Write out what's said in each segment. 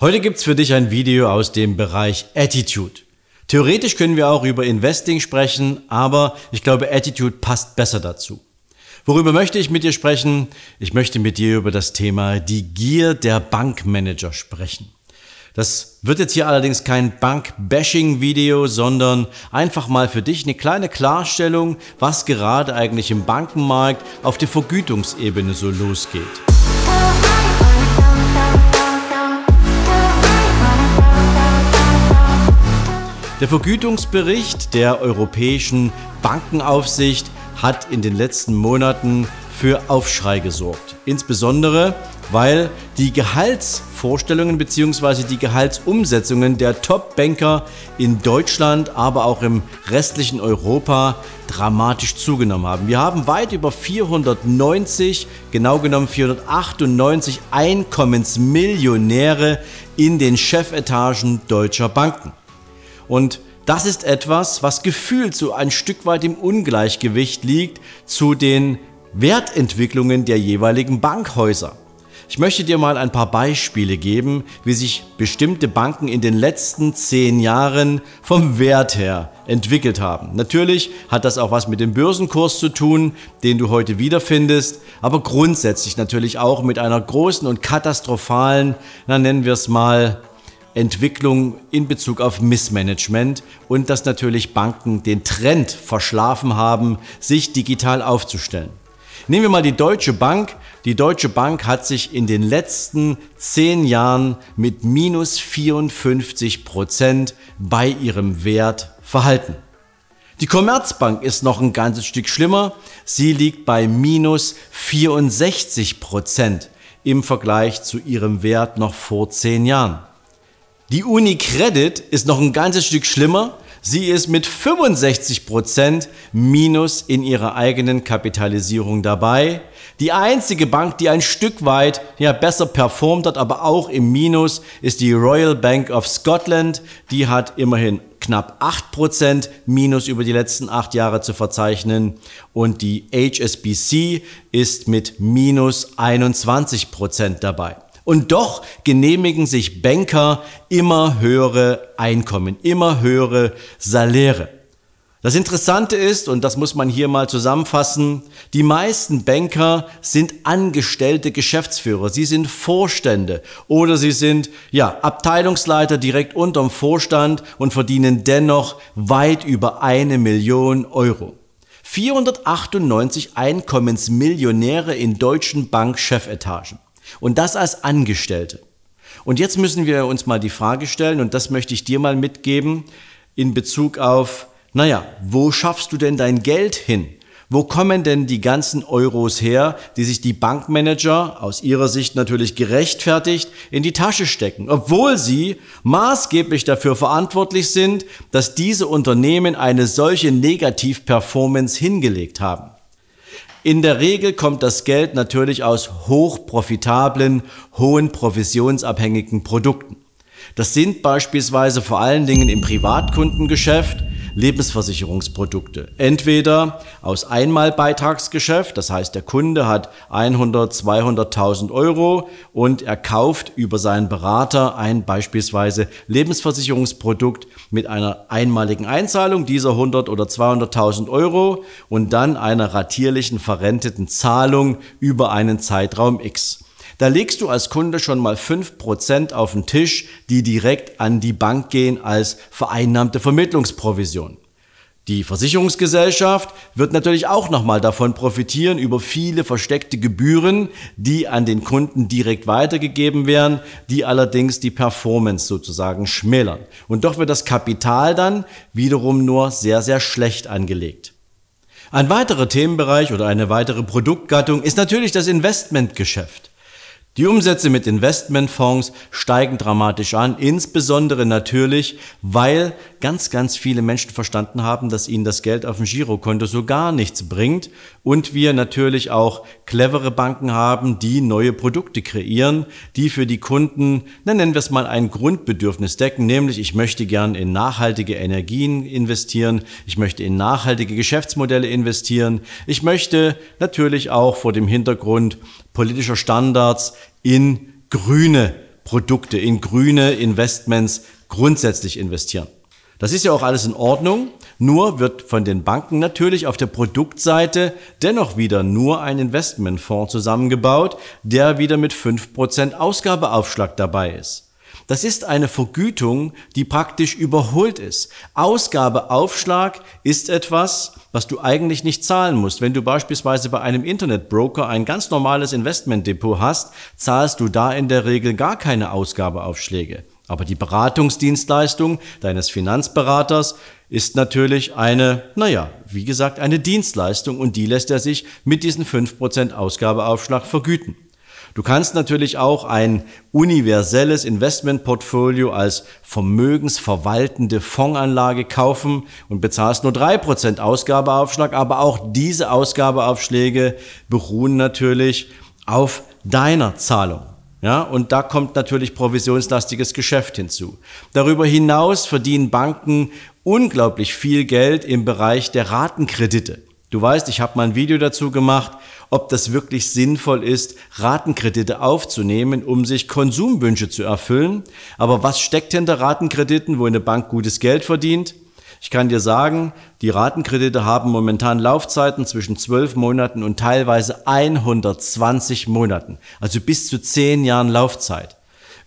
Heute gibt's für dich ein Video aus dem Bereich Attitude. Theoretisch können wir auch über Investing sprechen, aber ich glaube, Attitude passt besser dazu. Worüber möchte ich mit dir sprechen? Ich möchte mit dir über das Thema die Gier der Bankmanager sprechen. Das wird jetzt hier allerdings kein Bank-Bashing-Video, sondern einfach mal für dich eine kleine Klarstellung, was gerade eigentlich im Bankenmarkt auf der Vergütungsebene so losgeht. Der Vergütungsbericht der Europäischen Bankenaufsicht hat in den letzten Monaten für Aufschrei gesorgt. Insbesondere, weil die Gehaltsvorstellungen bzw. die Gehaltsumsetzungen der Top-Banker in Deutschland, aber auch im restlichen Europa dramatisch zugenommen haben. Wir haben weit über 490, genau genommen 498 Einkommensmillionäre in den Chefetagen deutscher Banken. Und das ist etwas, was gefühlt so ein Stück weit im Ungleichgewicht liegt zu den Wertentwicklungen der jeweiligen Bankhäuser. Ich möchte dir mal ein paar Beispiele geben, wie sich bestimmte Banken in den letzten zehn Jahren vom Wert her entwickelt haben. Natürlich hat das auch was mit dem Börsenkurs zu tun, den du heute wiederfindest, aber grundsätzlich natürlich auch mit einer großen und katastrophalen, na nennen wir es mal, Entwicklung in Bezug auf Missmanagement und dass natürlich Banken den Trend verschlafen haben, sich digital aufzustellen. Nehmen wir mal die Deutsche Bank. Die Deutsche Bank hat sich in den letzten zehn Jahren mit minus 54 Prozent bei ihrem Wert verhalten. Die Commerzbank ist noch ein ganzes Stück schlimmer. Sie liegt bei minus 64 Prozent im Vergleich zu ihrem Wert noch vor zehn Jahren. Die UniCredit ist noch ein ganzes Stück schlimmer. Sie ist mit 65% Minus in ihrer eigenen Kapitalisierung dabei. Die einzige Bank, die ein Stück weit ja, besser performt hat, aber auch im Minus, ist die Royal Bank of Scotland. Die hat immerhin knapp 8% Minus über die letzten acht Jahre zu verzeichnen. Und die HSBC ist mit minus 21% dabei. Und doch genehmigen sich Banker immer höhere Einkommen, immer höhere Saläre. Das Interessante ist, und das muss man hier mal zusammenfassen, die meisten Banker sind angestellte Geschäftsführer, sie sind Vorstände oder sie sind ja, Abteilungsleiter direkt unterm Vorstand und verdienen dennoch weit über eine Million Euro. 498 Einkommensmillionäre in deutschen Bankchefetagen. Und das als Angestellte. Und jetzt müssen wir uns mal die Frage stellen, und das möchte ich dir mal mitgeben, in Bezug auf, naja, wo schaffst du denn dein Geld hin? Wo kommen denn die ganzen Euros her, die sich die Bankmanager aus ihrer Sicht natürlich gerechtfertigt in die Tasche stecken, obwohl sie maßgeblich dafür verantwortlich sind, dass diese Unternehmen eine solche Negativperformance hingelegt haben? In der Regel kommt das Geld natürlich aus hochprofitablen, hohen provisionsabhängigen Produkten. Das sind beispielsweise vor allen Dingen im Privatkundengeschäft Lebensversicherungsprodukte. Entweder aus Einmalbeitragsgeschäft, das heißt der Kunde hat 100, 200.000 Euro und er kauft über seinen Berater ein beispielsweise Lebensversicherungsprodukt mit einer einmaligen Einzahlung dieser 100 oder 200.000 Euro und dann einer ratierlichen verrenteten Zahlung über einen Zeitraum X. Da legst du als Kunde schon mal 5% auf den Tisch, die direkt an die Bank gehen als vereinnahmte Vermittlungsprovision. Die Versicherungsgesellschaft wird natürlich auch nochmal davon profitieren über viele versteckte Gebühren, die an den Kunden direkt weitergegeben werden, die allerdings die Performance sozusagen schmälern. Und doch wird das Kapital dann wiederum nur sehr, sehr schlecht angelegt. Ein weiterer Themenbereich oder eine weitere Produktgattung ist natürlich das Investmentgeschäft. Die Umsätze mit Investmentfonds steigen dramatisch an, insbesondere natürlich, weil ganz, ganz viele Menschen verstanden haben, dass ihnen das Geld auf dem Girokonto so gar nichts bringt und wir natürlich auch clevere Banken haben, die neue Produkte kreieren, die für die Kunden, na, nennen wir es mal, ein Grundbedürfnis decken, nämlich ich möchte gern in nachhaltige Energien investieren, ich möchte in nachhaltige Geschäftsmodelle investieren, ich möchte natürlich auch vor dem Hintergrund politischer Standards in grüne Produkte, in grüne Investments grundsätzlich investieren. Das ist ja auch alles in Ordnung, nur wird von den Banken natürlich auf der Produktseite dennoch wieder nur ein Investmentfonds zusammengebaut, der wieder mit 5% Ausgabeaufschlag dabei ist. Das ist eine Vergütung, die praktisch überholt ist. Ausgabeaufschlag ist etwas, was du eigentlich nicht zahlen musst. Wenn du beispielsweise bei einem Internetbroker ein ganz normales Investmentdepot hast, zahlst du da in der Regel gar keine Ausgabeaufschläge. Aber die Beratungsdienstleistung deines Finanzberaters ist natürlich eine, naja, wie gesagt, eine Dienstleistung und die lässt er sich mit diesen 5% Ausgabeaufschlag vergüten. Du kannst natürlich auch ein universelles Investmentportfolio als vermögensverwaltende Fondsanlage kaufen und bezahlst nur drei Prozent Ausgabeaufschlag, aber auch diese Ausgabeaufschläge beruhen natürlich auf deiner Zahlung. Ja, und da kommt natürlich provisionslastiges Geschäft hinzu. Darüber hinaus verdienen Banken unglaublich viel Geld im Bereich der Ratenkredite. Du weißt, ich habe mal ein Video dazu gemacht, ob das wirklich sinnvoll ist, Ratenkredite aufzunehmen, um sich Konsumwünsche zu erfüllen. Aber was steckt hinter Ratenkrediten, wo eine Bank gutes Geld verdient? Ich kann dir sagen, die Ratenkredite haben momentan Laufzeiten zwischen 12 Monaten und teilweise 120 Monaten, also bis zu 10 Jahren Laufzeit.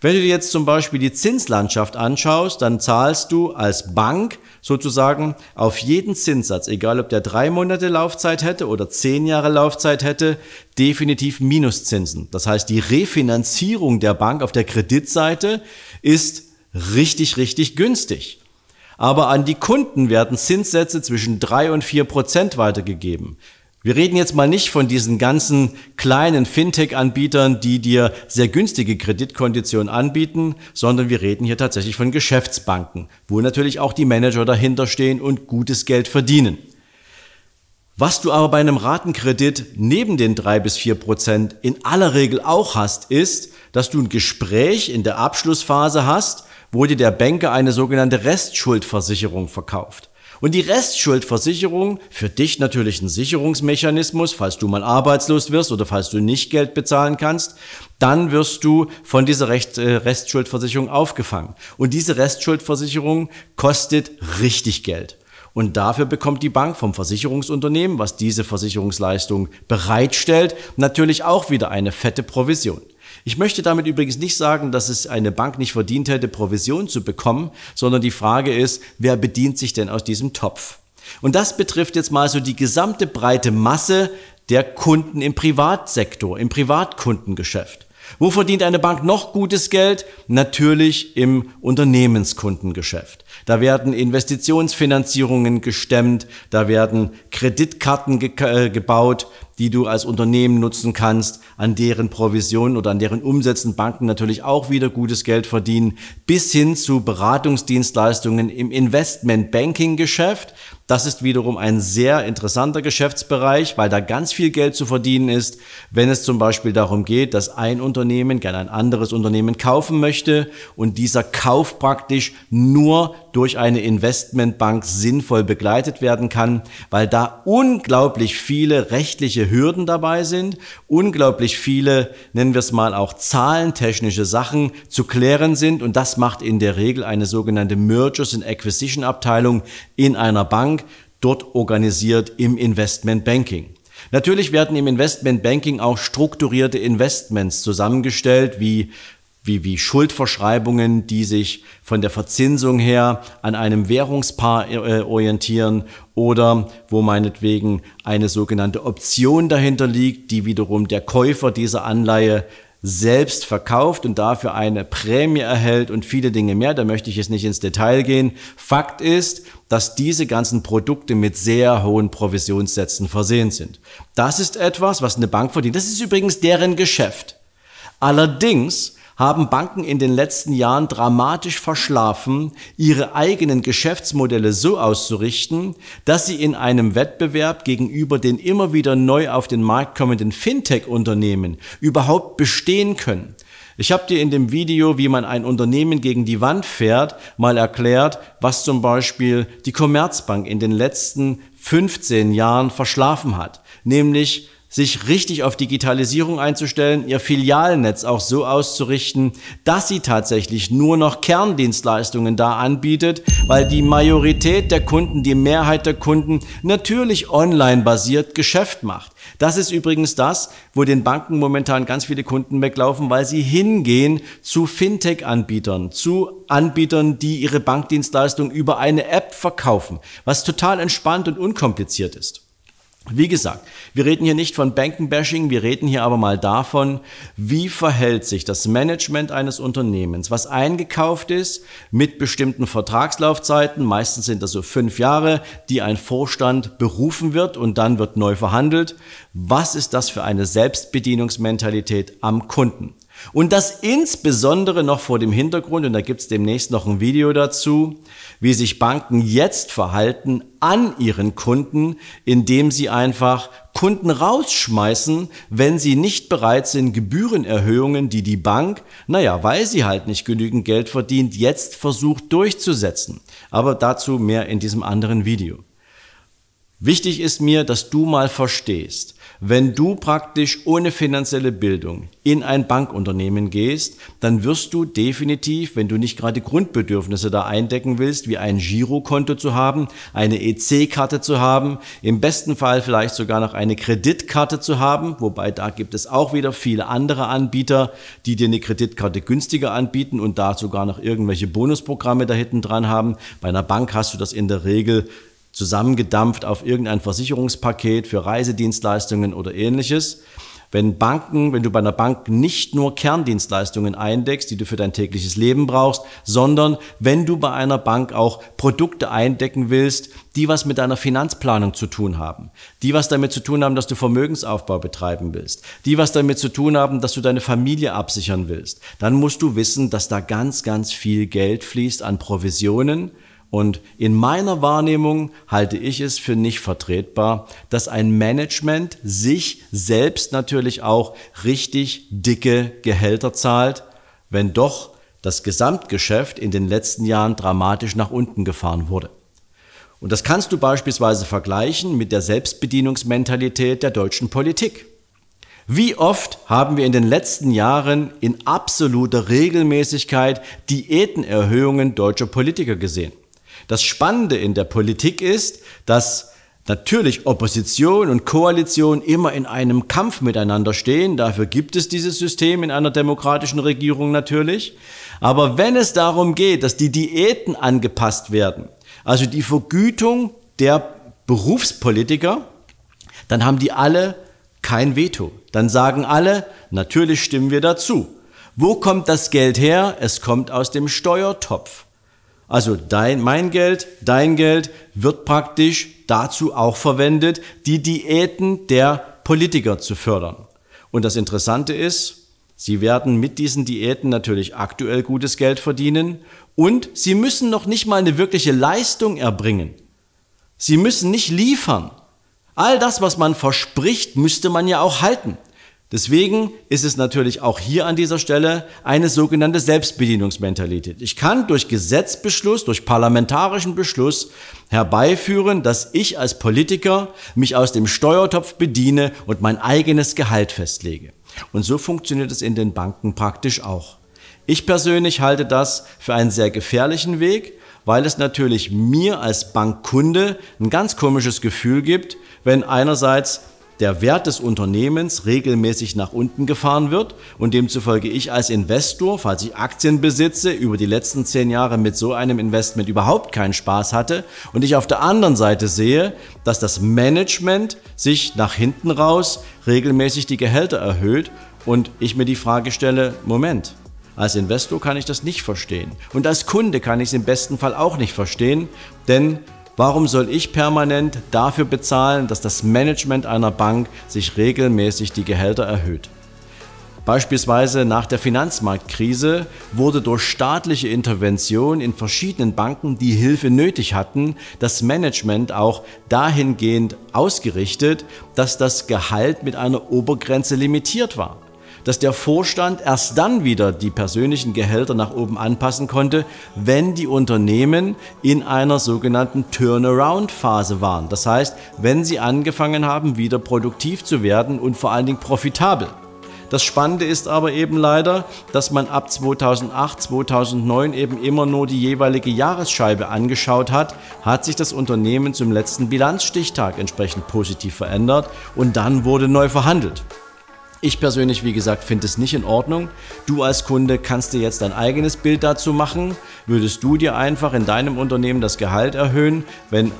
Wenn du dir jetzt zum Beispiel die Zinslandschaft anschaust, dann zahlst du als Bank sozusagen auf jeden Zinssatz, egal ob der drei Monate Laufzeit hätte oder zehn Jahre Laufzeit hätte, definitiv Minuszinsen. Das heißt, die Refinanzierung der Bank auf der Kreditseite ist richtig, richtig günstig. Aber an die Kunden werden Zinssätze zwischen drei und vier Prozent weitergegeben. Wir reden jetzt mal nicht von diesen ganzen kleinen Fintech-Anbietern, die dir sehr günstige Kreditkonditionen anbieten, sondern wir reden hier tatsächlich von Geschäftsbanken, wo natürlich auch die Manager dahinter stehen und gutes Geld verdienen. Was du aber bei einem Ratenkredit neben den drei bis vier Prozent in aller Regel auch hast, ist, dass du ein Gespräch in der Abschlussphase hast, wo dir der Banker eine sogenannte Restschuldversicherung verkauft. Und die Restschuldversicherung, für dich natürlich ein Sicherungsmechanismus, falls du mal arbeitslos wirst oder falls du nicht Geld bezahlen kannst, dann wirst du von dieser Recht, äh, Restschuldversicherung aufgefangen. Und diese Restschuldversicherung kostet richtig Geld. Und dafür bekommt die Bank vom Versicherungsunternehmen, was diese Versicherungsleistung bereitstellt, natürlich auch wieder eine fette Provision. Ich möchte damit übrigens nicht sagen, dass es eine Bank nicht verdient hätte, Provision zu bekommen, sondern die Frage ist, wer bedient sich denn aus diesem Topf? Und das betrifft jetzt mal so die gesamte breite Masse der Kunden im Privatsektor, im Privatkundengeschäft. Wo verdient eine Bank noch gutes Geld? Natürlich im Unternehmenskundengeschäft. Da werden Investitionsfinanzierungen gestemmt, da werden Kreditkarten ge äh, gebaut, die du als Unternehmen nutzen kannst, an deren Provisionen oder an deren Umsätzen Banken natürlich auch wieder gutes Geld verdienen, bis hin zu Beratungsdienstleistungen im investmentbanking geschäft Das ist wiederum ein sehr interessanter Geschäftsbereich, weil da ganz viel Geld zu verdienen ist, wenn es zum Beispiel darum geht, dass ein Unternehmen gerne ein anderes Unternehmen kaufen möchte und dieser Kauf praktisch nur durch eine Investmentbank sinnvoll begleitet werden kann, weil da unglaublich viele rechtliche Hürden dabei sind, unglaublich viele, nennen wir es mal auch zahlentechnische Sachen zu klären sind und das macht in der Regel eine sogenannte Mergers and Acquisition Abteilung in einer Bank, dort organisiert im Investmentbanking. Natürlich werden im Investmentbanking auch strukturierte Investments zusammengestellt, wie wie, wie Schuldverschreibungen, die sich von der Verzinsung her an einem Währungspaar äh, orientieren oder wo meinetwegen eine sogenannte Option dahinter liegt, die wiederum der Käufer dieser Anleihe selbst verkauft und dafür eine Prämie erhält und viele Dinge mehr. Da möchte ich jetzt nicht ins Detail gehen. Fakt ist, dass diese ganzen Produkte mit sehr hohen Provisionssätzen versehen sind. Das ist etwas, was eine Bank verdient. Das ist übrigens deren Geschäft. Allerdings haben Banken in den letzten Jahren dramatisch verschlafen, ihre eigenen Geschäftsmodelle so auszurichten, dass sie in einem Wettbewerb gegenüber den immer wieder neu auf den Markt kommenden Fintech-Unternehmen überhaupt bestehen können. Ich habe dir in dem Video, wie man ein Unternehmen gegen die Wand fährt, mal erklärt, was zum Beispiel die Commerzbank in den letzten 15 Jahren verschlafen hat, nämlich sich richtig auf Digitalisierung einzustellen, ihr Filialnetz auch so auszurichten, dass sie tatsächlich nur noch Kerndienstleistungen da anbietet, weil die Majorität der Kunden, die Mehrheit der Kunden natürlich online basiert Geschäft macht. Das ist übrigens das, wo den Banken momentan ganz viele Kunden weglaufen, weil sie hingehen zu Fintech-Anbietern, zu Anbietern, die ihre Bankdienstleistung über eine App verkaufen, was total entspannt und unkompliziert ist. Wie gesagt, wir reden hier nicht von Bankenbashing, wir reden hier aber mal davon, wie verhält sich das Management eines Unternehmens, was eingekauft ist mit bestimmten Vertragslaufzeiten, meistens sind das so fünf Jahre, die ein Vorstand berufen wird und dann wird neu verhandelt. Was ist das für eine Selbstbedienungsmentalität am Kunden? Und das insbesondere noch vor dem Hintergrund, und da gibt es demnächst noch ein Video dazu, wie sich Banken jetzt verhalten an ihren Kunden, indem sie einfach Kunden rausschmeißen, wenn sie nicht bereit sind, Gebührenerhöhungen, die die Bank, naja, weil sie halt nicht genügend Geld verdient, jetzt versucht durchzusetzen. Aber dazu mehr in diesem anderen Video. Wichtig ist mir, dass du mal verstehst, wenn du praktisch ohne finanzielle Bildung in ein Bankunternehmen gehst, dann wirst du definitiv, wenn du nicht gerade Grundbedürfnisse da eindecken willst, wie ein Girokonto zu haben, eine EC-Karte zu haben, im besten Fall vielleicht sogar noch eine Kreditkarte zu haben, wobei da gibt es auch wieder viele andere Anbieter, die dir eine Kreditkarte günstiger anbieten und da sogar noch irgendwelche Bonusprogramme da hinten dran haben. Bei einer Bank hast du das in der Regel zusammengedampft auf irgendein Versicherungspaket für Reisedienstleistungen oder ähnliches. Wenn Banken, wenn du bei einer Bank nicht nur Kerndienstleistungen eindeckst, die du für dein tägliches Leben brauchst, sondern wenn du bei einer Bank auch Produkte eindecken willst, die was mit deiner Finanzplanung zu tun haben, die was damit zu tun haben, dass du Vermögensaufbau betreiben willst, die was damit zu tun haben, dass du deine Familie absichern willst, dann musst du wissen, dass da ganz, ganz viel Geld fließt an Provisionen, und in meiner Wahrnehmung halte ich es für nicht vertretbar, dass ein Management sich selbst natürlich auch richtig dicke Gehälter zahlt, wenn doch das Gesamtgeschäft in den letzten Jahren dramatisch nach unten gefahren wurde. Und das kannst du beispielsweise vergleichen mit der Selbstbedienungsmentalität der deutschen Politik. Wie oft haben wir in den letzten Jahren in absoluter Regelmäßigkeit Diätenerhöhungen deutscher Politiker gesehen? Das Spannende in der Politik ist, dass natürlich Opposition und Koalition immer in einem Kampf miteinander stehen. Dafür gibt es dieses System in einer demokratischen Regierung natürlich. Aber wenn es darum geht, dass die Diäten angepasst werden, also die Vergütung der Berufspolitiker, dann haben die alle kein Veto. Dann sagen alle, natürlich stimmen wir dazu. Wo kommt das Geld her? Es kommt aus dem Steuertopf. Also dein, mein Geld, dein Geld wird praktisch dazu auch verwendet, die Diäten der Politiker zu fördern. Und das Interessante ist, sie werden mit diesen Diäten natürlich aktuell gutes Geld verdienen und sie müssen noch nicht mal eine wirkliche Leistung erbringen. Sie müssen nicht liefern. All das, was man verspricht, müsste man ja auch halten. Deswegen ist es natürlich auch hier an dieser Stelle eine sogenannte Selbstbedienungsmentalität. Ich kann durch Gesetzbeschluss, durch parlamentarischen Beschluss herbeiführen, dass ich als Politiker mich aus dem Steuertopf bediene und mein eigenes Gehalt festlege. Und so funktioniert es in den Banken praktisch auch. Ich persönlich halte das für einen sehr gefährlichen Weg, weil es natürlich mir als Bankkunde ein ganz komisches Gefühl gibt, wenn einerseits der Wert des Unternehmens regelmäßig nach unten gefahren wird und demzufolge ich als Investor, falls ich Aktien besitze, über die letzten zehn Jahre mit so einem Investment überhaupt keinen Spaß hatte und ich auf der anderen Seite sehe, dass das Management sich nach hinten raus regelmäßig die Gehälter erhöht und ich mir die Frage stelle, Moment, als Investor kann ich das nicht verstehen. Und als Kunde kann ich es im besten Fall auch nicht verstehen, denn Warum soll ich permanent dafür bezahlen, dass das Management einer Bank sich regelmäßig die Gehälter erhöht? Beispielsweise nach der Finanzmarktkrise wurde durch staatliche Intervention in verschiedenen Banken, die Hilfe nötig hatten, das Management auch dahingehend ausgerichtet, dass das Gehalt mit einer Obergrenze limitiert war dass der Vorstand erst dann wieder die persönlichen Gehälter nach oben anpassen konnte, wenn die Unternehmen in einer sogenannten Turnaround-Phase waren. Das heißt, wenn sie angefangen haben, wieder produktiv zu werden und vor allen Dingen profitabel. Das Spannende ist aber eben leider, dass man ab 2008, 2009 eben immer nur die jeweilige Jahresscheibe angeschaut hat, hat sich das Unternehmen zum letzten Bilanzstichtag entsprechend positiv verändert und dann wurde neu verhandelt. Ich persönlich, wie gesagt, finde es nicht in Ordnung. Du als Kunde kannst dir jetzt dein eigenes Bild dazu machen. Würdest du dir einfach in deinem Unternehmen das Gehalt erhöhen, wenn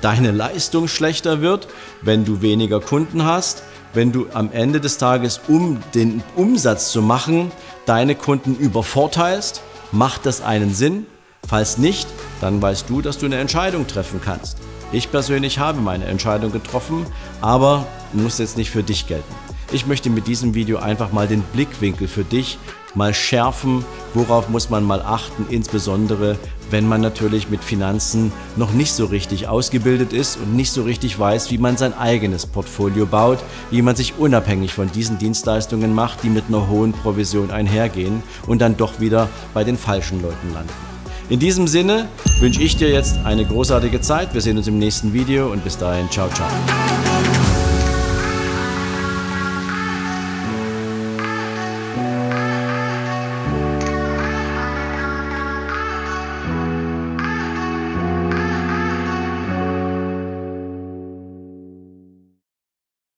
deine Leistung schlechter wird, wenn du weniger Kunden hast, wenn du am Ende des Tages, um den Umsatz zu machen, deine Kunden übervorteilst? Macht das einen Sinn? Falls nicht, dann weißt du, dass du eine Entscheidung treffen kannst. Ich persönlich habe meine Entscheidung getroffen, aber muss jetzt nicht für dich gelten. Ich möchte mit diesem Video einfach mal den Blickwinkel für dich mal schärfen, worauf muss man mal achten, insbesondere wenn man natürlich mit Finanzen noch nicht so richtig ausgebildet ist und nicht so richtig weiß, wie man sein eigenes Portfolio baut, wie man sich unabhängig von diesen Dienstleistungen macht, die mit einer hohen Provision einhergehen und dann doch wieder bei den falschen Leuten landen. In diesem Sinne wünsche ich dir jetzt eine großartige Zeit. Wir sehen uns im nächsten Video und bis dahin, ciao, ciao.